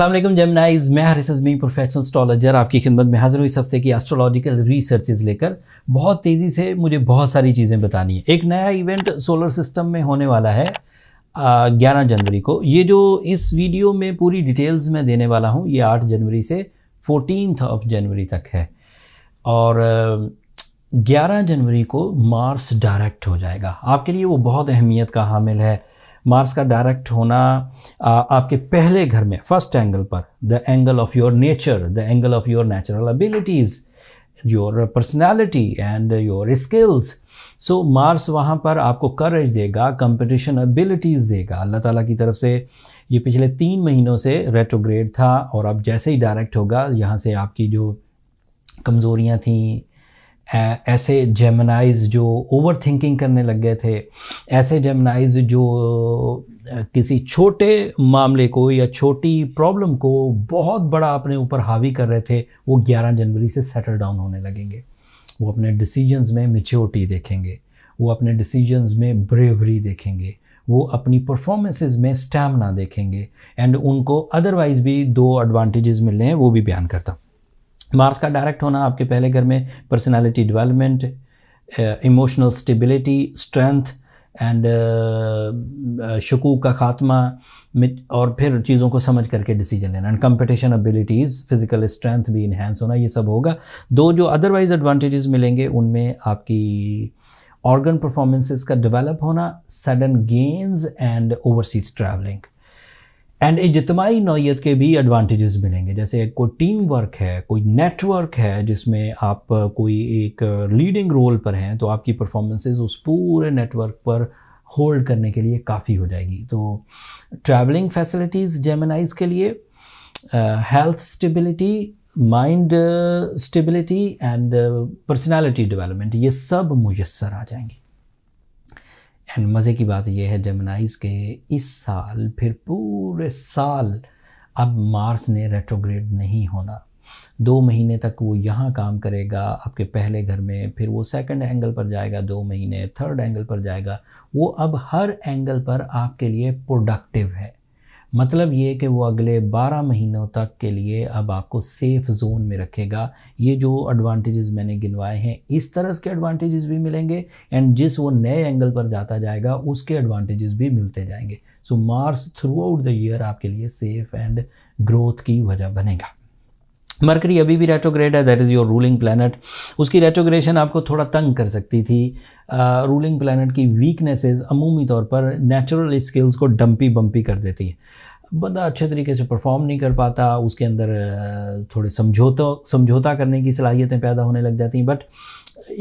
असलम जमनाइज मैं हरिस मी प्रोफेशनल स्ट्रॉलॉजर आपकी खिदमत में हाजिर हुई सबसे कि एस्ट्रोलॉजिकल रिसर्चेज लेकर बहुत तेज़ी से मुझे बहुत सारी चीज़ें बतानी है एक नया इवेंट सोलर सिस्टम में होने वाला है ग्यारह जनवरी को ये जो इस वीडियो में पूरी डिटेल्स मैं देने वाला हूँ ये आठ जनवरी से फोटीन ऑफ जनवरी तक है और ग्यारह जनवरी को मार्स डायरेक्ट हो जाएगा आपके लिए वो बहुत अहमियत का हामिल है मार्स का डायरेक्ट होना आ, आपके पहले घर में फर्स्ट एंगल पर the angle of your nature the angle of your natural abilities your personality and your skills so Mars वहाँ पर आपको करेज देगा कंपटीशन एबिलिटीज़ देगा अल्लाह ताला की तरफ से ये पिछले तीन महीनों से रेट्रोग्रेड था और अब जैसे ही डायरेक्ट होगा यहाँ से आपकी जो कमज़ोरियाँ थीं ऐसे जेमनाइज जो ओवर थिंकिंग करने लग गए थे ऐसे जेमनाइज जो किसी छोटे मामले को या छोटी प्रॉब्लम को बहुत बड़ा अपने ऊपर हावी कर रहे थे वो 11 जनवरी से सेटल डाउन होने लगेंगे वो अपने डिसीजंस में मेच्योरिटी देखेंगे वो अपने डिसीजंस में ब्रेवरी देखेंगे वो अपनी परफॉर्मेंसेज में स्टैमिना देखेंगे एंड उनको अदरवाइज़ भी दो एडवांटेजेस मिल रहे हैं वो भी बयान करता हूँ मार्स का डायरेक्ट होना आपके पहले घर में personality development emotional stability strength and शकूक का खात्मा और फिर चीज़ों को समझ करके डिसीजन लेना and competition abilities physical strength भी इन्हेंस होना ये सब होगा दो जो अदरवाइज एडवांटेजेस मिलेंगे उनमें आपकी ऑर्गन परफॉर्मेंसेस का डेवलप होना sudden gains and overseas travelling and इजतमाही नौीयत के भी एडवांटेजेस मिलेंगे जैसे कोई टीम वर्क है कोई नेटवर्क है जिसमें आप कोई एक लीडिंग रोल पर हैं तो आपकी परफॉर्मेंसेज उस पूरे नेटवर्क पर होल्ड करने के लिए काफ़ी हो जाएगी तो ट्रैवलिंग फैसिलिटीज़ जेमनाइज़ के लिए health stability mind stability and personality development ये सब मुयसर आ जाएंगी एंड मज़े की बात यह है जेमनाइज के इस साल फिर पूरे साल अब मार्स ने रेट्रोग्रेड नहीं होना दो महीने तक वो यहाँ काम करेगा आपके पहले घर में फिर वो सेकंड एंगल पर जाएगा दो महीने थर्ड एंगल पर जाएगा वो अब हर एंगल पर आपके लिए प्रोडक्टिव है मतलब ये कि वो अगले 12 महीनों तक के लिए अब आपको सेफ़ जोन में रखेगा ये जो एडवांटेजेस मैंने गिनवाए हैं इस तरह के एडवांटेजेस भी मिलेंगे एंड जिस वो नए एंगल पर जाता जाएगा उसके एडवांटेजेस भी मिलते जाएंगे so Mars throughout the year आपके लिए सेफ़ एंड ग्रोथ की वजह बनेगा मरकरी अभी भी रेट्रोग्रेड है that is your ruling planet उसकी रेट्रोग्रेशन आपको थोड़ा तंग कर सकती थी रूलिंग uh, प्लानट की वीकनेसेस अमूमी तौर पर नेचुरल स्किल्स को डंपी बम्पी कर देती है बंदा अच्छे तरीके से परफॉर्म नहीं कर पाता उसके अंदर थोड़े समझौतों समझौता करने की सलाहियतें पैदा होने लग जाती हैं बट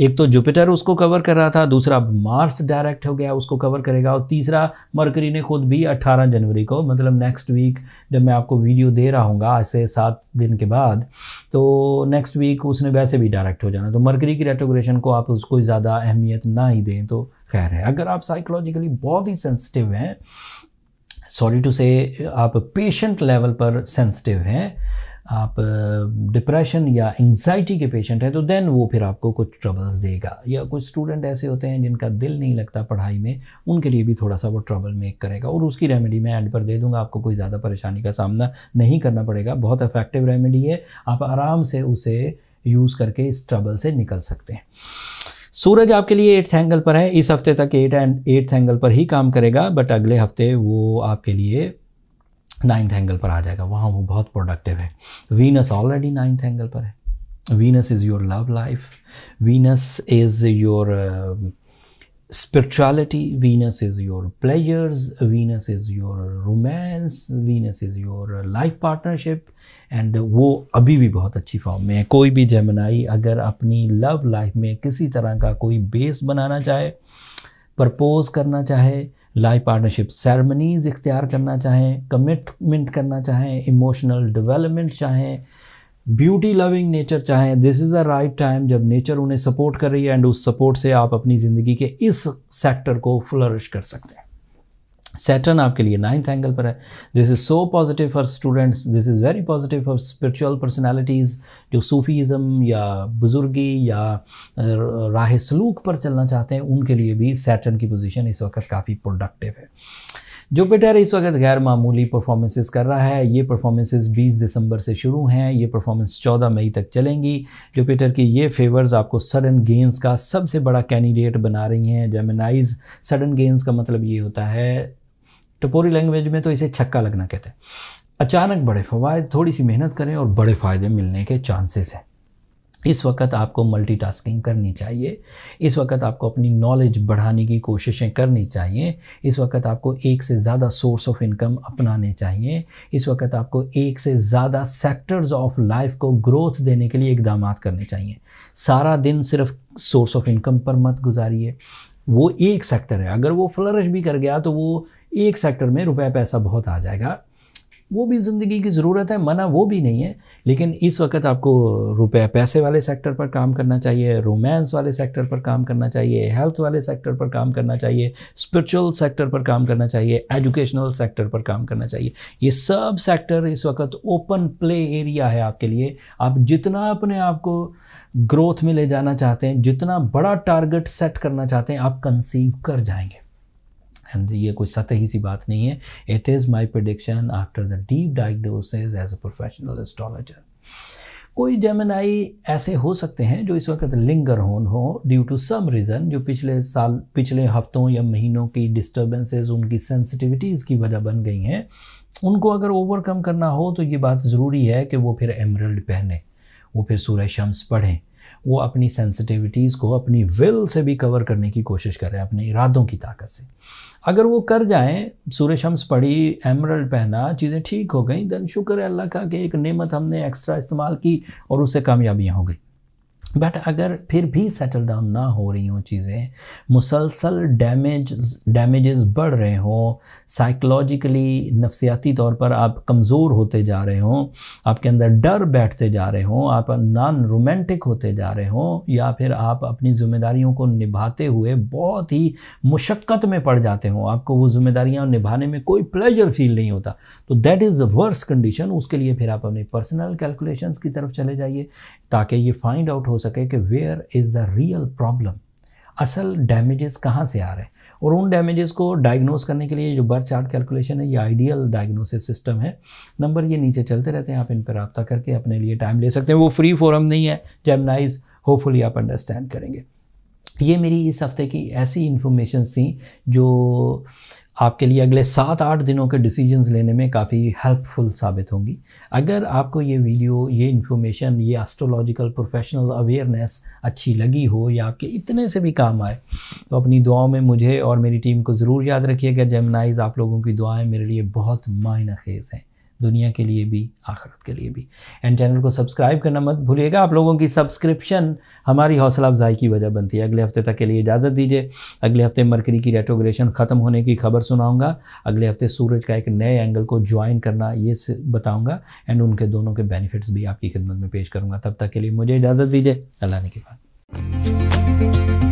एक तो जुपिटर उसको कवर कर रहा था दूसरा मार्स डायरेक्ट हो गया उसको कवर करेगा और तीसरा मरकरी ने खुद भी 18 जनवरी को मतलब नेक्स्ट वीक जब मैं आपको वीडियो दे रहा हूँ आज से सात दिन के बाद तो नेक्स्ट वीक उसने वैसे भी डायरेक्ट हो जाना तो मरकरी की रेटोग्रेशन को आप उसको ज़्यादा अहमियत ना ही दें तो खैर है अगर आप साइकोलॉजिकली बहुत ही सेंसिटिव हैं सॉरी टू से आप पेशेंट लेवल पर सेंसिटिव हैं आप डिप्रेशन या एंगजाइटी के पेशेंट हैं तो देन वो फिर आपको कुछ ट्रबल्स देगा या कुछ स्टूडेंट ऐसे होते हैं जिनका दिल नहीं लगता पढ़ाई में उनके लिए भी थोड़ा सा वो ट्रबल मेक करेगा और उसकी रेमेडी मैं एंड पर दे दूँगा आपको कोई ज़्यादा परेशानी का सामना नहीं करना पड़ेगा बहुत इफेक्टिव रेमेडी है आप आराम से उसे यूज़ करके इस ट्रबल से निकल सकते हैं सूरज आपके लिए एट्थ एंगल पर है इस हफ्ते तक एट एंड एट्थ एंगल पर ही काम करेगा बट अगले हफ्ते वो आपके लिए नाइन्थ एंगल पर आ जाएगा वहाँ वो बहुत प्रोडक्टिव है वीनस ऑलरेडी नाइन्थ एंगल पर है Venus is your love life Venus is your spirituality Venus is your pleasures Venus is your romance Venus is your life partnership and वो अभी भी बहुत अच्छी फॉर्म में है कोई भी जमनाई अगर अपनी लव लाइफ में किसी तरह का कोई बेस बनाना चाहे प्रपोज करना चाहे लाइफ पार्टनरशिप सेरेमनीज इख्तियार करना चाहें कमिटमेंट करना चाहें इमोशनल डेवलपमेंट चाहें ब्यूटी लविंग नेचर चाहें this is the right time जब नेचर उन्हें सपोर्ट कर रही है एंड उस सपोर्ट से आप अपनी ज़िंदगी के इस सेक्टर को फ्लरिश कर सकते हैं सेटर्न आपके लिए नाइन्थ एंगल पर है this is so positive for students this is very positive for spiritual personalities जो सूफीज़म या बुज़ुर्गी या राह सलूक पर चलना चाहते हैं उनके लिए भी सेटर्न की पोजिशन इस वक्त काफ़ी प्रोडक्टिव है जुपिटर इस वक्त गैर मामूली परफॉर्मेंसेस कर रहा है ये परफॉर्मेंसेस 20 दिसंबर से शुरू हैं ये परफॉर्मेंस 14 मई तक चलेंगी जुपिटर की ये फेवर्स आपको सडन गेंस का सबसे बड़ा कैंडिडेट बना रही हैं जेमिनाइज सडन गेंस का मतलब ये होता है टपोरी लैंग्वेज में तो इसे छक्का लगना कहते हैं अचानक बड़े फ़वाद थोड़ी सी मेहनत करें और बड़े फ़ायदे मिलने के चांसेस हैं इस वक्त आपको मल्टीटास्किंग करनी चाहिए इस वक्त आपको अपनी नॉलेज बढ़ाने की कोशिशें करनी चाहिए इस वक्त आपको एक से ज़्यादा सोर्स ऑफ इनकम अपनाने चाहिए इस वक्त आपको एक से ज़्यादा सेक्टर्स ऑफ लाइफ को ग्रोथ देने के लिए इकदाम करने चाहिए सारा दिन सिर्फ सोर्स ऑफ इनकम पर मत गुजारिए वो एक सेक्टर है अगर वो फ्लरिश भी कर गया तो वो एक सेक्टर में रुपया पैसा बहुत आ जाएगा वो भी ज़िंदगी की ज़रूरत है मना वो भी नहीं है लेकिन इस वक्त आपको रुपया पैसे वाले सेक्टर पर काम करना चाहिए रोमांस वाले सेक्टर पर काम करना चाहिए हेल्थ वाले सेक्टर पर काम करना चाहिए स्पिरिचुअल सेक्टर पर काम करना चाहिए एजुकेशनल सेक्टर पर काम करना चाहिए ये सब सेक्टर इस वक्त ओपन प्ले एरिया है आपके लिए आप जितना अपने आप को ग्रोथ में ले जाना चाहते हैं जितना बड़ा टारगेट सेट करना चाहते हैं आप कंसीव कर जाएंगे एंड ये कोई सतही सी बात नहीं है it is my prediction after the deep diagnosis as a professional astrologer कोई जेमिनाई ऐसे हो सकते हैं जो इस वक्त लिंगर होन हो ड्यू टू सम रीज़न जो पिछले साल पिछले हफ्तों या महीनों की डिस्टर्बेंसेस उनकी सेंसिटिविटीज़ की वजह बन गई हैं उनको अगर ओवरकम करना हो तो ये बात ज़रूरी है कि वो फिर एमरल्ड पहने वो फिर सूर्य शम्स पढ़ें वो अपनी सेंसिटिविटीज़ को अपनी विल से भी कवर करने की कोशिश करें अपने इरादों की ताकत से अगर वो कर जाएं सूर्य शम्स पढ़ी एमरल्ड पहना चीज़ें ठीक हो गई दैन शुक्र है अल्लाह का कि एक नेमत हमने एक्स्ट्रा इस्तेमाल की और उससे कामयाबियाँ हो गई बट अगर फिर भी सेटल डाउन ना हो रही हों चीज़ें मुसलसल डैमेज डैमेजेस बढ़ रहे हों साइकोलॉजिकली नफसियाती तौर पर आप कमज़ोर होते जा रहे हों आपके अंदर डर बैठते जा रहे हों आप नॉन रोमांटिक होते जा रहे हों या फिर आप अपनी ज़िम्मेदारियों को निभाते हुए बहुत ही मुशक्क़त में पड़ जाते हों आपको वो ज़िम्मेदारियाँ निभाने में कोई प्लेजर फील नहीं होता तो दैट इज़ द कंडीशन उसके लिए फिर आप अपने पर्सनल कैलकुलेशन की तरफ चले जाइए ताकि ये फाइंड आउट हो सके कि where is the real problem असल डैमेजेस कहाँ से आ रहे हैं और उन डैमेजेस को डायग्नोस करने के लिए जो बर्थ चार्ट कैलकुलेशन है ये आइडियल डायग्नोसिस सिस्टम है नंबर ये नीचे चलते रहते हैं आप इन पर रबता करके अपने लिए टाइम ले सकते हैं वो फ्री फोरम नहीं है जर्नाइज होपफुली आप अंडरस्टैंड करेंगे तो ये मेरी इस हफ्ते की ऐसी इन्फॉर्मेशन थी जो आपके लिए अगले सात आठ दिनों के डिसीजंस लेने में काफ़ी हेल्पफुल साबित होंगी अगर आपको ये वीडियो ये इन्फॉर्मेशन ये एस्ट्रोलॉजिकल प्रोफेशनल अवेयरनेस अच्छी लगी हो या आपके इतने से भी काम आए तो अपनी दुआओं में मुझे और मेरी टीम को ज़रूर याद रखिएगा जेमनाइज आप लोगों की दुआएं मेरे लिए बहुत मायन खेज हैं दुनिया के लिए भी आखिरत के लिए भी एंड चैनल को सब्सक्राइब करना मत भूलिएगा आप लोगों की सब्सक्रिप्शन हमारी हौसला अफजाई की वजह बनती है अगले हफ्ते तक के लिए इजाज़त दीजिए अगले हफ्ते मरकरी की रेटोग्रेशन ख़त्म होने की खबर सुनाऊंगा अगले हफ्ते सूरज का एक नए एंगल को ज्वाइन करना ये बताऊँगा एंड उनके दोनों के बेनिफिट्स भी आपकी खिदमत में पेश करूँगा तब तक के लिए मुझे इजाज़त दीजिए अल्लाह ने के बाद